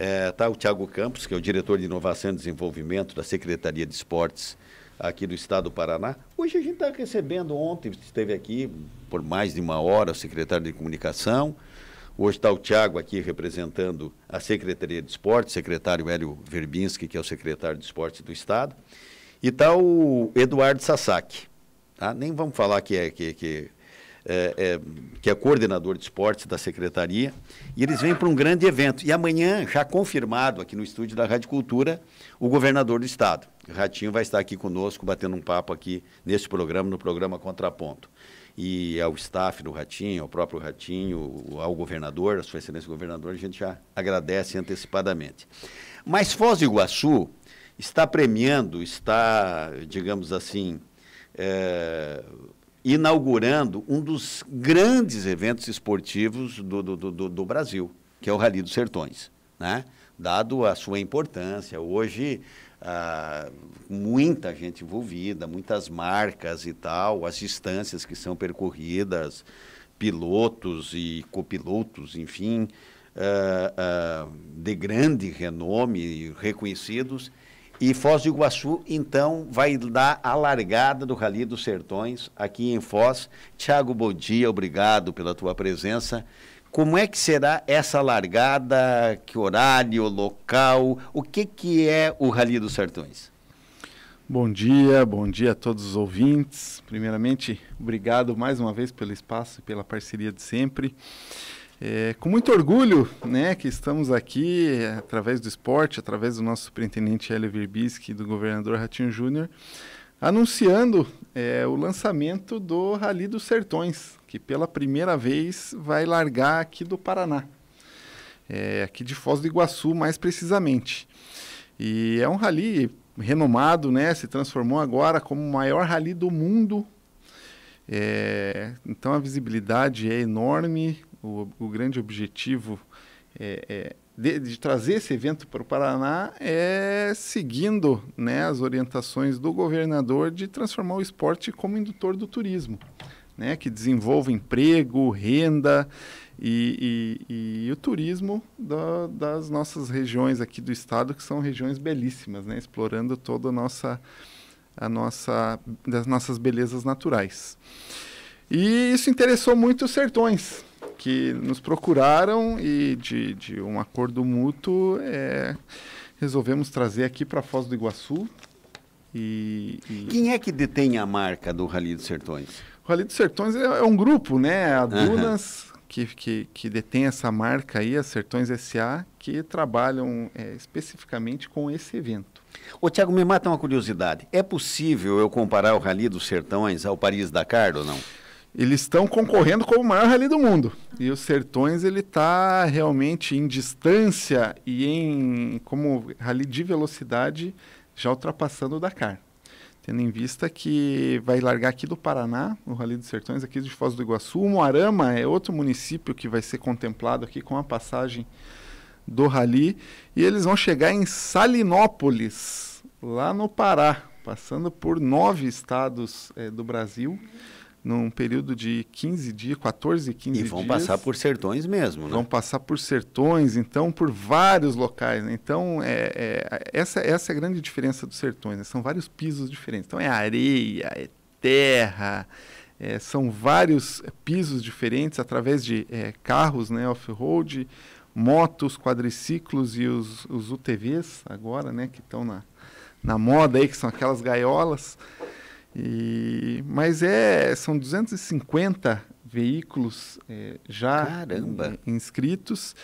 Está é, tá o Tiago Campos, que é o diretor de Inovação e Desenvolvimento da Secretaria de Esportes aqui do Estado do Paraná. Hoje a gente está recebendo, ontem esteve aqui por mais de uma hora o secretário de Comunicação. Hoje está o Tiago aqui representando a Secretaria de Esportes, secretário Hélio Verbinski, que é o secretário de Esportes do Estado. E está o Eduardo Sasaki. Tá? Nem vamos falar que é, que, que é, é, que é coordenador de esportes da secretaria, e eles vêm para um grande evento. E amanhã, já confirmado aqui no estúdio da Rádio Cultura, o governador do estado. Ratinho vai estar aqui conosco, batendo um papo aqui nesse programa, no programa Contraponto. E ao staff do Ratinho, ao próprio Ratinho, ao governador, a sua excelência governador, a gente já agradece antecipadamente. Mas Foz do Iguaçu está premiando, está, digamos assim, é, inaugurando um dos grandes eventos esportivos do, do, do, do Brasil, que é o Rally dos Sertões, né? dado a sua importância. Hoje, ah, muita gente envolvida, muitas marcas e tal, as distâncias que são percorridas, pilotos e copilotos, enfim, ah, ah, de grande renome, reconhecidos. E Foz do Iguaçu, então, vai dar a largada do Rally dos Sertões aqui em Foz. Tiago, bom dia, obrigado pela tua presença. Como é que será essa largada? Que horário, local? O que, que é o Rally dos Sertões? Bom dia, bom dia a todos os ouvintes. Primeiramente, obrigado mais uma vez pelo espaço e pela parceria de sempre. É, com muito orgulho né, que estamos aqui, é, através do esporte, através do nosso superintendente Hélio Virbiski e do governador Ratinho Júnior, anunciando é, o lançamento do Rally dos Sertões, que pela primeira vez vai largar aqui do Paraná, é, aqui de Foz do Iguaçu, mais precisamente. E é um rally renomado, né, se transformou agora como o maior rally do mundo. É, então a visibilidade é enorme, o, o grande objetivo é, é, de, de, trazer esse evento para o Paraná é seguindo né, as orientações do governador de transformar o esporte como indutor do turismo, né, que desenvolva emprego, renda e, e, e o turismo da, das nossas regiões aqui do estado, que são regiões belíssimas, né, explorando toda a nossa, a nossa das nossas belezas naturais. E isso interessou muito os sertões, que nos procuraram e de, de um acordo mútuo é, resolvemos trazer aqui para Foz do Iguaçu. E, e, Quem é que detém a marca do Rally dos Sertões? O Rally dos Sertões é, é um grupo, né? A Dunas, que, que, que detém essa marca aí, a Sertões SA, que trabalham é, especificamente com esse evento. Ô, Tiago, me mata uma curiosidade. É possível eu comparar o Rally dos Sertões ao Paris-Dakar ou não? Não eles estão concorrendo como o maior rally do mundo. E o Sertões ele está realmente em distância e em como rally de velocidade já ultrapassando o Dakar. Tendo em vista que vai largar aqui do Paraná, o Rally dos Sertões, aqui de Foz do Iguaçu. O Moarama é outro município que vai ser contemplado aqui com a passagem do Rally. E eles vão chegar em Salinópolis, lá no Pará, passando por nove estados é, do Brasil. Uhum num período de 15 dias, 14, 15 dias. E vão dias, passar por sertões mesmo, né? Vão passar por sertões, então por vários locais. Né? Então, é, é, essa, essa é a grande diferença dos sertões, né? são vários pisos diferentes. Então, é areia, é terra, é, são vários pisos diferentes através de é, carros né, off-road, motos, quadriciclos e os, os UTVs agora, né, que estão na, na moda aí, que são aquelas gaiolas. E, mas é, são 250 veículos é, já inscritos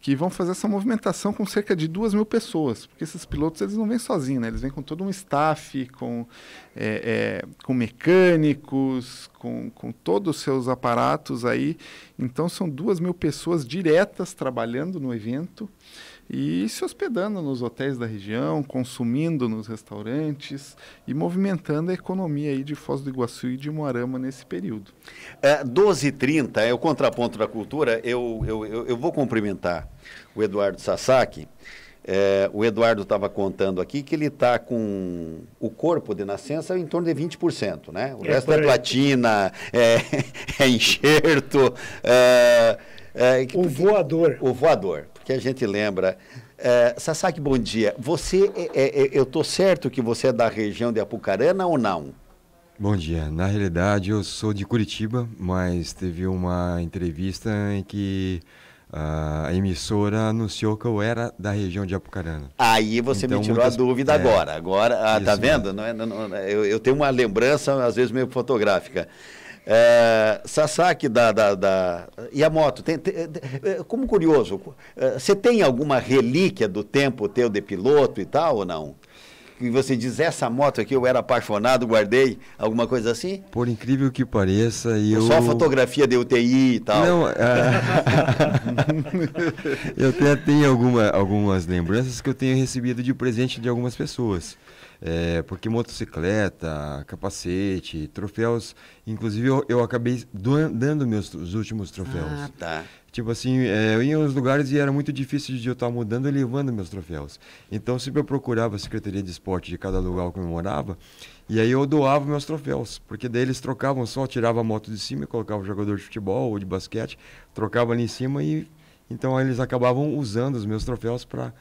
que vão fazer essa movimentação com cerca de duas mil pessoas, porque esses pilotos eles não vêm sozinhos, né? eles vêm com todo um staff, com, é, é, com mecânicos, com, com todos os seus aparatos aí. Então são duas mil pessoas diretas trabalhando no evento e se hospedando nos hotéis da região, consumindo nos restaurantes e movimentando a economia aí de Foz do Iguaçu e de Moarama nesse período. É, 12h30 é o contraponto da cultura. Eu, eu, eu, eu vou cumprimentar o Eduardo Sasaki. É, o Eduardo estava contando aqui que ele está com o corpo de nascença em torno de 20%, né? O é resto é platina, é, é enxerto. É, é, o voador. O voador que a gente lembra. É, Sasaki, bom dia. Você, é, é, é eu estou certo que você é da região de Apucarana ou não? Bom dia. Na realidade, eu sou de Curitiba, mas teve uma entrevista em que a emissora anunciou que eu era da região de Apucarana. Aí você então, me tirou muitas... a dúvida é, agora. Agora, ah, tá vendo? Não é, não, não, eu, eu, tenho uma lembrança, às vezes, meio fotográfica. É, Sasaki da, da, da Yamoto, tem, tem, é, é, como curioso, é, você tem alguma relíquia do tempo teu de piloto e tal ou não? Que você diz, essa moto aqui eu era apaixonado, guardei, alguma coisa assim? Por incrível que pareça, eu... Só fotografia de UTI e tal. Não, eu até tenho alguma, algumas lembranças que eu tenho recebido de presente de algumas pessoas. É, porque motocicleta, capacete, troféus. Inclusive, eu, eu acabei dando meus os últimos troféus. Ah, tá. Tipo assim, é, eu ia nos lugares e era muito difícil de eu estar mudando e levando meus troféus. Então, sempre eu procurava a Secretaria de Esporte de cada lugar que eu morava, e aí eu doava meus troféus, porque daí eles trocavam só, tirava a moto de cima e colocava o jogador de futebol ou de basquete, trocava ali em cima e então eles acabavam usando os meus troféus para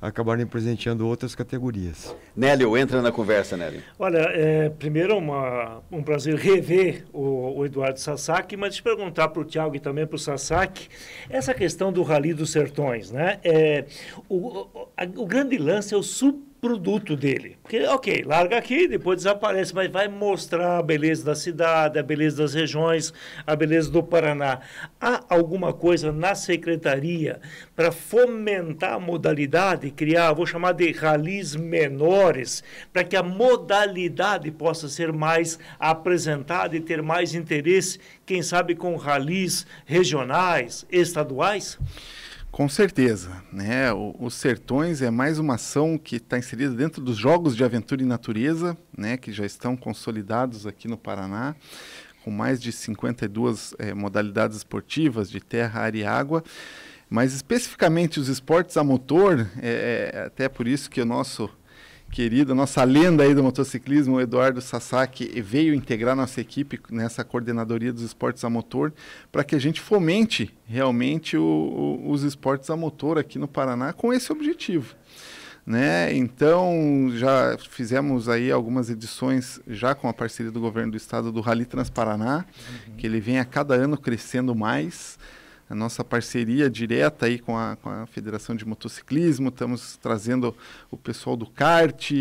acabarem presenteando outras categorias. Nélio, entra na conversa, Nélio. Olha, é, primeiro é um prazer rever o, o Eduardo Sasaki, mas te perguntar para o Tiago e também para o Sasaki, essa questão do Rally dos Sertões, né? É, o, o, a, o grande lance é o super produto dele. Porque, ok, larga aqui, depois desaparece, mas vai mostrar a beleza da cidade, a beleza das regiões, a beleza do Paraná. Há alguma coisa na secretaria para fomentar a modalidade, criar, vou chamar de ralis menores, para que a modalidade possa ser mais apresentada e ter mais interesse, quem sabe com ralis regionais, estaduais? Com certeza, né? O, os Sertões é mais uma ação que está inserida dentro dos jogos de aventura e natureza, né? Que já estão consolidados aqui no Paraná, com mais de 52 é, eh, modalidades esportivas de terra, ar e água. Mas especificamente os esportes a motor, é, é até por isso que o nosso querido, nossa lenda aí do motociclismo, o Eduardo Sasaki, veio integrar nossa equipe nessa coordenadoria dos esportes a motor para que a gente fomente realmente o, o, os esportes a motor aqui no Paraná com esse objetivo. Né? Então, já fizemos aí algumas edições já com a parceria do governo do estado do Rally Transparaná, uhum. que ele vem a cada ano crescendo mais a nossa parceria direta aí com a, com a Federação de Motociclismo, estamos trazendo o pessoal do kart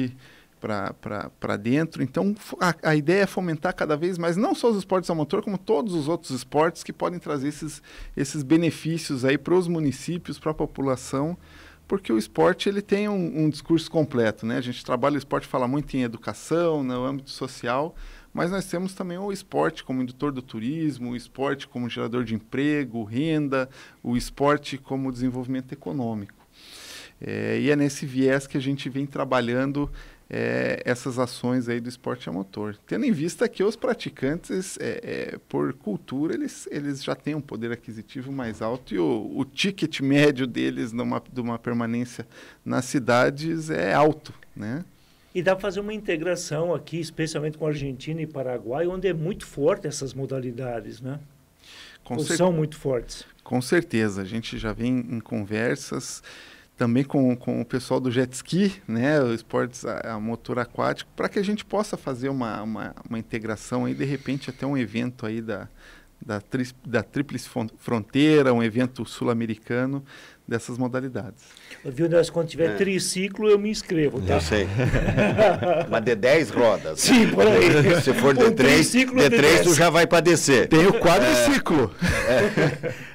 para dentro. Então, a, a, ideia é fomentar cada vez mais, não só os esportes ao motor, como todos os outros esportes que podem trazer esses, esses benefícios aí para os municípios, para a população porque o esporte ele tem um, um discurso completo, né? A gente trabalha o esporte, fala muito em educação, no né? âmbito social, mas nós temos também o esporte como indutor do turismo, o esporte como gerador de emprego, renda, o esporte como desenvolvimento econômico. É, e é nesse viés que a gente vem trabalhando é, essas ações aí do esporte a motor. Tendo em vista que os praticantes, é, é, por cultura, eles, eles já têm um poder aquisitivo mais alto e o, o ticket médio deles numa, de uma permanência nas cidades é alto, né? E dá para fazer uma integração aqui, especialmente com Argentina e Paraguai, onde é muito forte essas modalidades, né? Com Ou cer... são muito fortes. Com certeza. A gente já vem em conversas também com, com o pessoal do jet ski, né, o esportes a, a motor aquático, para que a gente possa fazer uma, uma, uma, integração aí, de repente até um evento aí da, da, tri, da Tríplice Fronteira, um evento sul-americano dessas modalidades. Viu, Nelson, quando tiver é. triciclo eu me inscrevo, tá? Eu sei. Mas de 10 rodas. Sim, por aí. Se for de 3, de 3 tu já vai padecer. Tem o é. quadriciclo.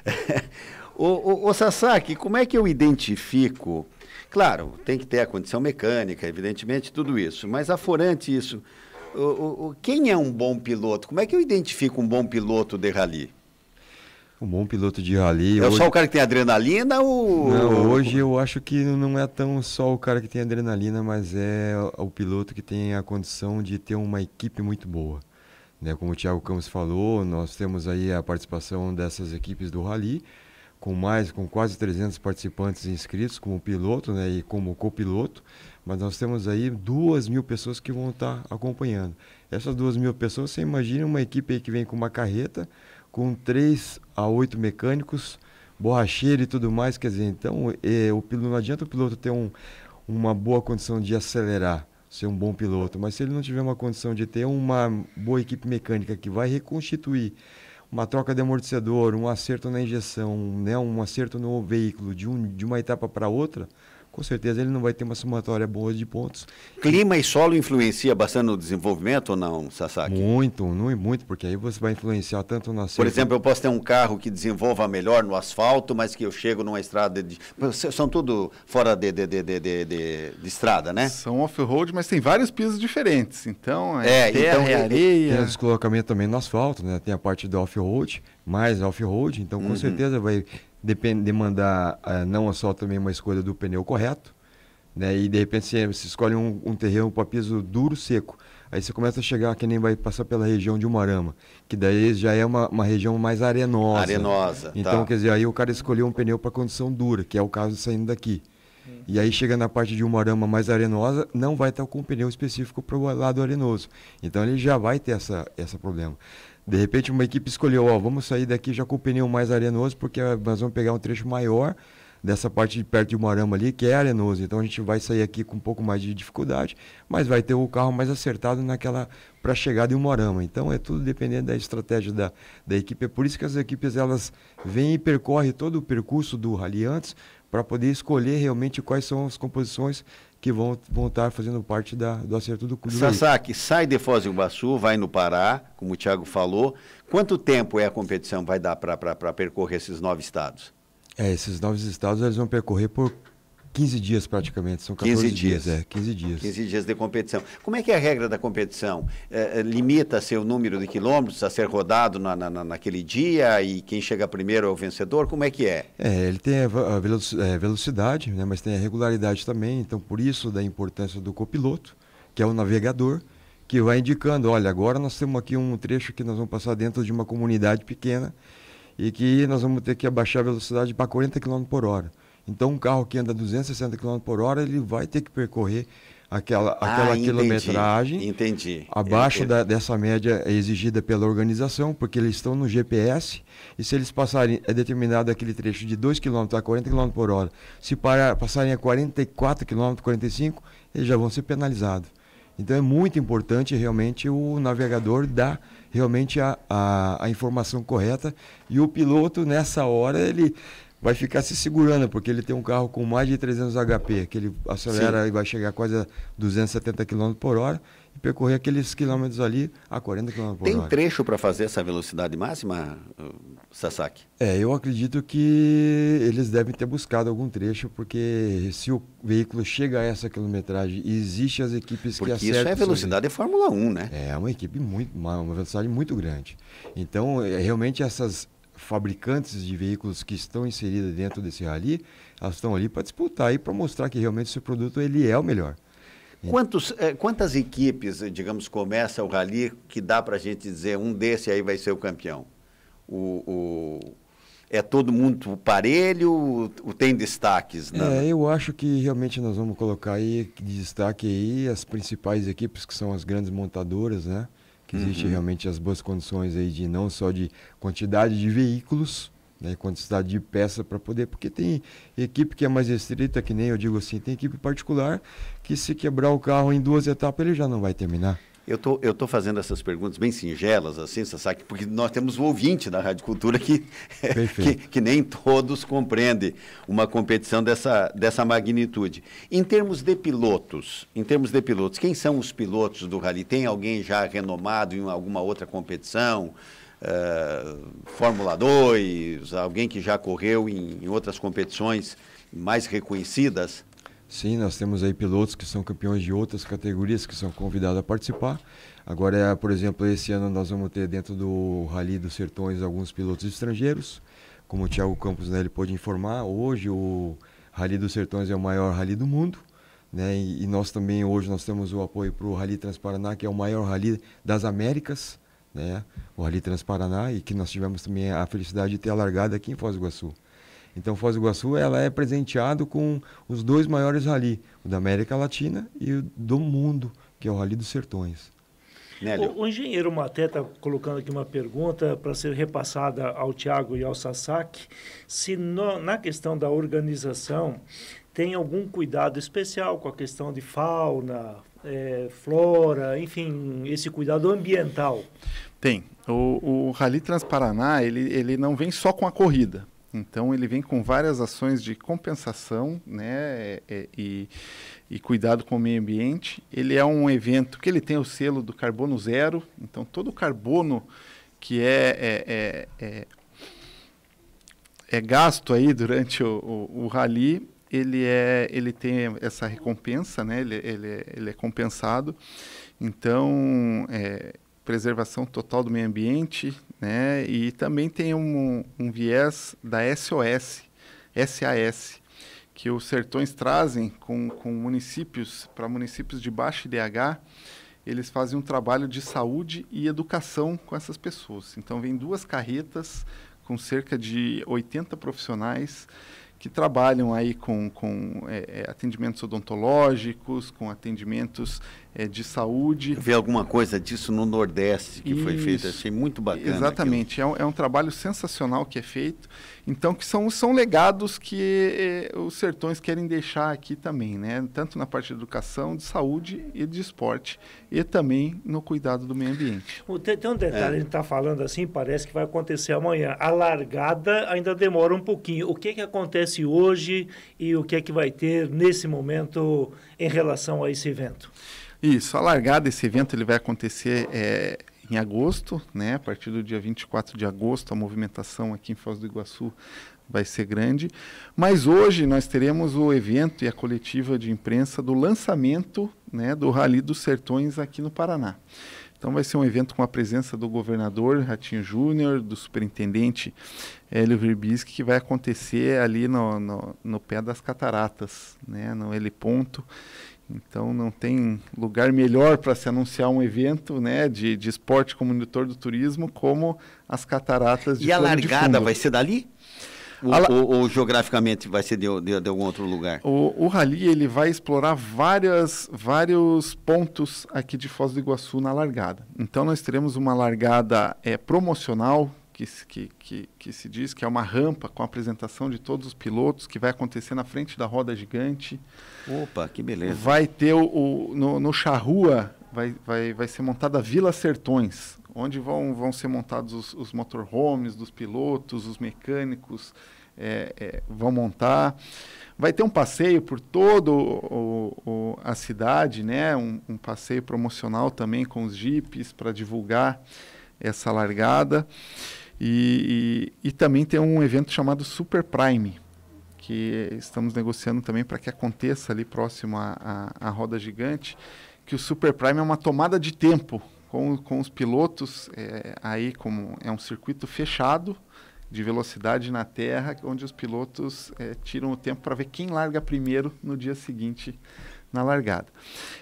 É. é. Ô, ô, ô, Sasaki, como é que eu identifico? Claro, tem que ter a condição mecânica, evidentemente, tudo isso, mas aforante isso. O, quem é um bom piloto? Como é que eu identifico um bom piloto de rally? Um bom piloto de rally. É hoje... só o cara que tem adrenalina ou. Não, hoje eu acho que não é tão só o cara que tem adrenalina, mas é o piloto que tem a condição de ter uma equipe muito boa. Né? Como o Thiago Campos falou, nós temos aí a participação dessas equipes do rally com mais, com quase 300 participantes inscritos como piloto né, e como copiloto, mas nós temos aí duas mil pessoas que vão estar acompanhando. Essas duas mil pessoas, você imagina uma equipe que vem com uma carreta, com três a oito mecânicos, borracheiro e tudo mais, quer dizer, então é, o, não adianta o piloto ter um, uma boa condição de acelerar, ser um bom piloto, mas se ele não tiver uma condição de ter uma boa equipe mecânica que vai reconstituir uma troca de amortecedor, um acerto na injeção, né, um acerto no veículo de, um, de uma etapa para outra, com certeza ele não vai ter uma somatória boa de pontos. Clima e solo influencia bastante no desenvolvimento ou não, Sasaki? Muito, não é muito, porque aí você vai influenciar tanto na Por exemplo, eu posso ter um carro que desenvolva melhor no asfalto, mas que eu chego numa estrada de... São tudo fora de, de, de, de, de estrada, né? São off-road, mas tem vários pisos diferentes. Então, é, é terra, então, é areia... Tem o deslocamento também no asfalto, né? Tem a parte do off-road, mais off-road, então com uhum. certeza vai depend, demandar uh, não só também uma escolha do pneu correto, né? E de repente você, você escolhe um, um terreno para piso duro, seco. Aí você começa a chegar que nem vai passar pela região de Umarama, que daí já é uma, uma região mais arenosa. Arenosa. Tá. Então, tá. quer dizer, aí o cara escolheu um pneu para condição dura, que é o caso saindo daqui. Hum. E aí chega na parte de Umarama mais arenosa, não vai estar com um pneu específico para o lado arenoso. Então ele já vai ter essa, essa problema. De repente uma equipe escolheu, ó, vamos sair daqui já com o pneu mais arenoso, porque ah, nós vamos pegar um trecho maior dessa parte de perto de Moarama ali, que é arenoso. Então a gente vai sair aqui com um pouco mais de dificuldade, mas vai ter o carro mais acertado naquela para chegada de Moarama. Então é tudo dependendo da estratégia da, da equipe. É por isso que as equipes elas vêm e percorrem todo o percurso do rally antes para poder escolher realmente quais são as composições que vão, vão estar tá fazendo parte da, do acerto do clube. Sasaki, sai de Foz do Iguaçu, vai no Pará, como o Thiago falou. Quanto tempo é a competição vai dar para percorrer esses nove estados? É, esses nove estados eles vão percorrer por 15 dias praticamente, são 14 15 dias. dias. É, 15 dias. 15 dias de competição. Como é que é a regra da competição? É, é Limita-se o número de quilômetros a ser rodado na, na, naquele dia e quem chega primeiro é o vencedor? Como é que é? É, ele tem a, é, velocidade, né, mas tem a regularidade também, então por isso da importância do copiloto, que é o navegador, que vai indicando, olha, agora nós temos aqui um trecho que nós vamos passar dentro de uma comunidade pequena e que nós vamos ter que abaixar a velocidade para 40 km por hora. Então, um carro que anda 260 km por hora, ele vai ter que percorrer aquela, aquela ah, quilometragem entendi, abaixo entendi. Da, dessa média exigida pela organização, porque eles estão no GPS e se eles passarem, é determinado aquele trecho de 2 km a 40 km por hora, se para passarem a 44 km, 45 eles já vão ser penalizados. Então é muito importante realmente o navegador dar realmente a, a, a informação correta e o piloto nessa hora ele vai ficar se segurando, porque ele tem um carro com mais de 300 HP, que ele acelera Sim. e vai chegar quase a 270 km por hora e percorrer aqueles quilômetros ali a 40 km por tem hora. Tem trecho para fazer essa velocidade máxima, uh, Sasaki? É, eu acredito que eles devem ter buscado algum trecho, porque se o veículo chega a essa quilometragem e as equipes porque que acertam... É isso é velocidade de Fórmula 1, né? É, uma equipe muito, uma, uma velocidade muito grande. Então, é, realmente essas fabricantes de veículos que estão inseridas dentro desse rally, elas estão ali para disputar e para mostrar que realmente seu produto ele é o melhor. Quantos, é, quantas equipes, digamos, começa o rally que dá para a gente dizer um desse aí vai ser o campeão? O, o é todo mundo parelho ou tem destaques? Né? É, eu acho que realmente nós vamos colocar aí de destaque aí as principais equipes que são as grandes montadoras, né? que existe uhum. realmente as boas condições aí de não só de quantidade de veículos, né, quantidade de peça para poder, porque tem equipe que é mais restrita, que nem eu digo assim, tem equipe particular que se quebrar o carro em duas etapas ele já não vai terminar. Eu tô, estou tô fazendo essas perguntas bem singelas, assim, Sasaki, porque nós temos um ouvinte da Rádio Cultura que, que, que, nem todos compreende uma competição dessa, dessa magnitude. Em termos de pilotos, em termos de pilotos, quem são os pilotos do Rally? Tem alguém já renomado em alguma outra competição? Uh, Fórmula 2, alguém que já correu em, em outras competições mais reconhecidas? Sim, nós temos aí pilotos que são campeões de outras categorias que são convidados a participar. Agora, é, por exemplo, esse ano nós vamos ter dentro do Rally dos Sertões alguns pilotos estrangeiros. Como o Thiago Campos né, ele pôde informar, hoje o Rally dos Sertões é o maior rally do mundo. Né? E, e nós também, hoje, nós temos o apoio para o Rally Transparaná, que é o maior rally das Américas, né? o Rally Transparaná, e que nós tivemos também a felicidade de ter a largada aqui em Foz do Iguaçu. Então Foz do Iguaçu ela é presenteado com os dois maiores rally, o da América Latina e o do mundo, que é o Rally dos Sertões. O, o, engenheiro Maté está colocando aqui uma pergunta para ser repassada ao Tiago e ao Sasaki. Se no, na questão da organização tem algum cuidado especial com a questão de fauna, é, flora, enfim, esse cuidado ambiental? Tem. O, o Rally Transparaná, ele, ele não vem só com a corrida. Então ele vem com várias ações de compensação né, é, é, e, e, cuidado com o meio ambiente. Ele é um evento que ele tem o selo do carbono zero, então todo o carbono que é, é, é, é, é gasto aí durante o, o, o, rally, ele, é, ele tem essa recompensa, né, ele, ele, é, ele é compensado. Então, preservação total do meio ambiente, né? E também tem um, um viés da SOS, SAS, que os sertões trazem com, com municípios, para municípios de baixo IDH, eles fazem um trabalho de saúde e educação com essas pessoas. Então, vem duas carretas com cerca de 80 profissionais que trabalham aí com, com é, é atendimentos odontológicos, com atendimentos é, de saúde. Eu vi alguma coisa disso no Nordeste que Isso. foi feito, achei muito bacana. Exatamente, é um, é um, trabalho sensacional que é feito. Então, que são, são legados que é, os sertões querem deixar aqui também, né? Tanto na parte de educação, de saúde e de esporte, e também no cuidado do meio ambiente. Tem, tem um detalhe, é. a gente está falando assim, parece que vai acontecer amanhã. A largada ainda demora um pouquinho. O que, é que acontece hoje e o que é que vai ter nesse momento em relação a esse evento? Isso, a largada desse evento ele vai acontecer é, em agosto, né? A partir do dia 24 de agosto, a movimentação aqui em Foz do Iguaçu vai ser grande. Mas hoje nós teremos o evento e a coletiva de imprensa do lançamento né, do Rally dos Sertões aqui no Paraná. Então vai ser um evento com a presença do governador Ratinho Júnior, do superintendente Hélio Virbisque, que vai acontecer ali no, no, no pé das cataratas, né, no L ponto então não tem lugar melhor para se anunciar um evento né, de, de esporte como monitor do turismo como as cataratas de E a largada vai ser dali? Ou, la... ou, ou, geograficamente vai ser de, de, de algum outro lugar? O, o, rally ele vai explorar várias, vários pontos aqui de Foz do Iguaçu na largada. Então nós teremos uma largada é, promocional que, que, que, que se diz que é uma rampa com a apresentação de todos os pilotos que vai acontecer na frente da roda gigante. Opa, que beleza! Vai ter o, o no, no Charrua vai, vai, vai ser montada a Vila Sertões, onde vão, vão ser montados os, os motorhomes dos pilotos, os mecânicos é, é, vão montar. Vai ter um passeio por toda a cidade, né? Um, um, passeio promocional também com os jipes para divulgar essa largada. E, e, e também tem um evento chamado Super Prime, que estamos negociando também para que aconteça ali próximo à, roda gigante, que o Super Prime é uma tomada de tempo com, com os pilotos, é, aí como é um circuito fechado, de velocidade na Terra, onde os pilotos é, tiram o tempo para ver quem larga primeiro no dia seguinte na largada.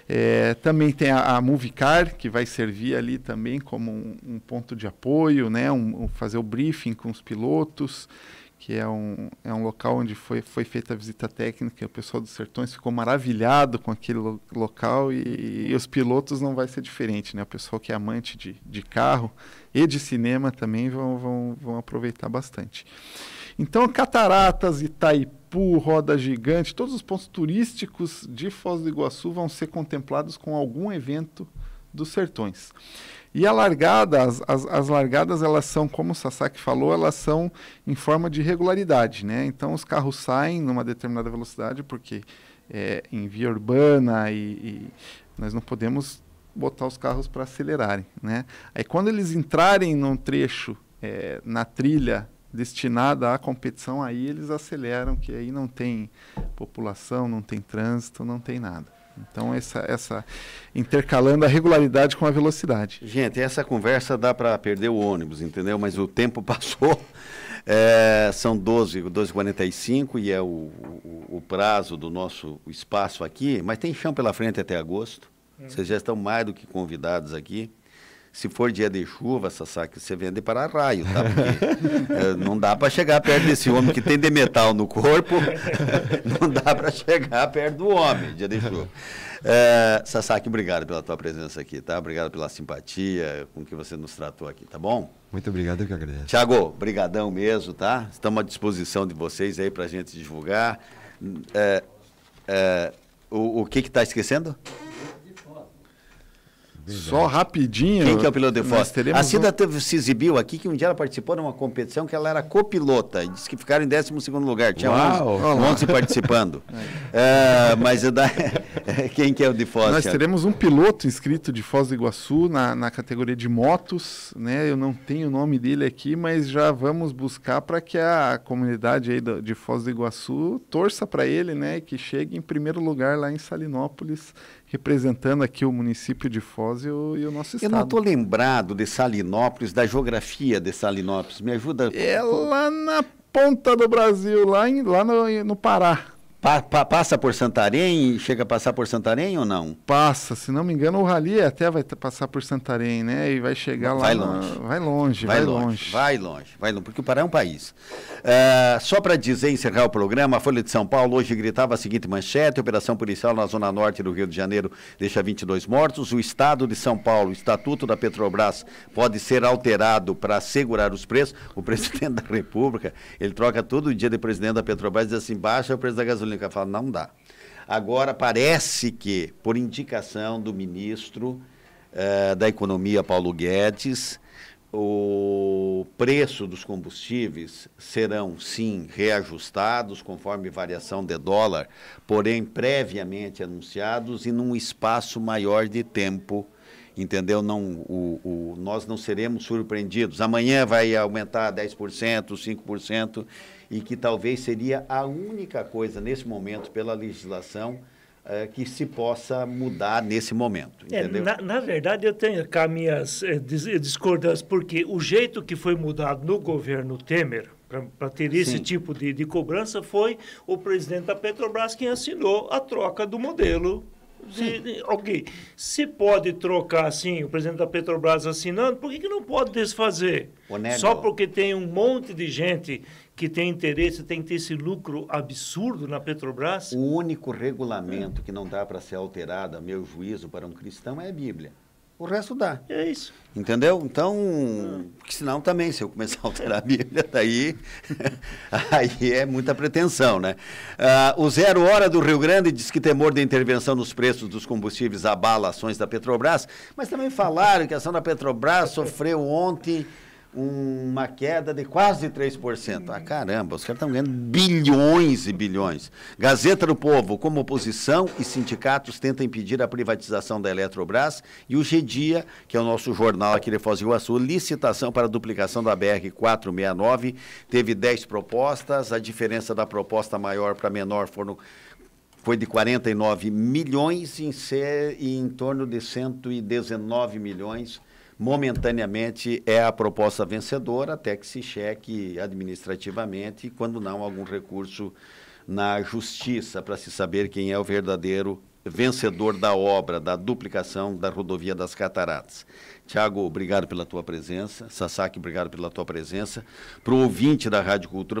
É, também tem a, a Movicar, que vai servir ali também como um, um ponto de apoio, né? Um, um, fazer o briefing com os pilotos, que é um, é um local onde foi, foi feita a visita técnica, o pessoal dos Sertões ficou maravilhado com aquele lo, local e, e, os pilotos não vai ser diferente, né? O pessoal que é amante de, de carro e de cinema também vão, vão, vão aproveitar bastante. Então, Cataratas, Itaipu, Roda Gigante, todos os pontos turísticos de Foz do Iguaçu vão ser contemplados com algum evento dos sertões. E a largada, as, as, as, largadas, elas são, como o Sasaki falou, elas são em forma de regularidade, né? Então, os carros saem numa determinada velocidade, porque é, em via urbana e, e nós não podemos botar os carros para acelerarem, né? Aí, quando eles entrarem num trecho, é, na trilha destinada à competição, aí eles aceleram, que aí não tem população, não tem trânsito, não tem nada. Então, essa, essa intercalando a regularidade com a velocidade. Gente, essa conversa dá para perder o ônibus, entendeu? Mas o tempo passou. É, são 12, h 45 e é o, o, o, prazo do nosso espaço aqui, mas tem chão pela frente até agosto. Hum. Vocês já estão mais do que convidados aqui se for dia de chuva, Sassá, que você vende para raio, tá? Porque, é, não dá para chegar perto desse homem que tem de metal no corpo, não dá para chegar perto do homem, dia de chuva. É, eh, Sasaki, obrigado pela tua presença aqui, tá? Obrigado pela simpatia com que você nos tratou aqui, tá bom? Muito obrigado, eu que agradeço. Tiago, brigadão mesmo, tá? Estamos à disposição de vocês aí para a gente divulgar. É, é, o, o que que tá esquecendo? Só rapidinho. Quem que é o piloto de foto? A Cida um... se exibiu aqui que um dia ela participou de uma competição que ela era copilota. E disse que ficaram em 12 lugar. Tinha Uau, 11, participando. é, mas da... quem que é o de Foz? Nós teremos um piloto inscrito de Foz do Iguaçu na, na categoria de motos. Né? Eu não tenho o nome dele aqui, mas já vamos buscar para que a comunidade aí de Foz do Iguaçu torça para ele né? que chegue em primeiro lugar lá em Salinópolis, representando aqui o município de Foz e o, e o nosso estado. Eu não estou lembrado de Salinópolis, da geografia de Salinópolis. Me ajuda. É lá na ponta do Brasil, lá, em, lá no, no Pará. Pa, pa, passa por Santarém? Chega a passar por Santarém ou não? Passa, se não me engano, o Rally até vai passar por Santarém, né? E vai chegar vai lá. Longe. Na... Vai longe. Vai, vai longe, longe, Vai longe, vai longe, porque o Pará é um país. Uh, só para dizer, encerrar o programa, a Folha de São Paulo hoje gritava a seguinte manchete: operação policial na zona norte do Rio de Janeiro deixa 22 mortos. O Estado de São Paulo, o estatuto da Petrobras pode ser alterado para segurar os preços. O presidente da República, ele troca todo dia de presidente da Petrobras e diz assim: baixa o preço da gasolina eletrônica, fala, não dá. Agora, parece que, por indicação do ministro eh, da Economia, Paulo Guedes, o preço dos combustíveis serão sim reajustados conforme variação de dólar, porém previamente anunciados e num espaço maior de tempo. Entendeu? Não, o, o nós não seremos surpreendidos. Amanhã vai aumentar 10%, 5% e que talvez seria a única coisa nesse momento pela legislação é, que se possa mudar nesse momento. É, na, na, verdade, eu tenho cá minhas é, dis, eh, discordâncias, porque o jeito que foi mudado no governo Temer para ter esse Sim. tipo de, de cobrança foi o presidente da Petrobras quem assinou a troca do modelo se, ok, se pode trocar assim, o presidente da Petrobras assinando, por que, que não pode desfazer? Só porque tem um monte de gente que tem interesse, tem que ter esse lucro absurdo na Petrobras? O único regulamento que não dá para ser alterado, a meu juízo, para um cristão é a Bíblia o resto dá. É isso. Entendeu? Então, que senão também, se eu começar a alterar a Bíblia, daí aí é muita pretensão, né? Uh, o Zero Hora do Rio Grande diz que temor de intervenção nos preços dos combustíveis abala ações da Petrobras, mas também falaram que a ação da Petrobras sofreu ontem uma queda de quase 3%. Ah, caramba, os caras estão ganhando bilhões e bilhões. Gazeta do Povo, como oposição e sindicatos tentam impedir a privatização da Eletrobras e o Gedia, que é o nosso jornal aqui de Foz do Iguaçu, licitação para a duplicação da BR-469, teve 10 propostas, a diferença da proposta maior para menor foram foi de 49 milhões e em, e em torno de 119 milhões momentaneamente é a proposta vencedora, até que se cheque administrativamente, e quando não, algum recurso na justiça para se saber quem é o verdadeiro vencedor da obra, da duplicação da rodovia das Cataratas. Tiago, obrigado pela tua presença. Sasaki, obrigado pela tua presença. Para o ouvinte da Rádio Cultura,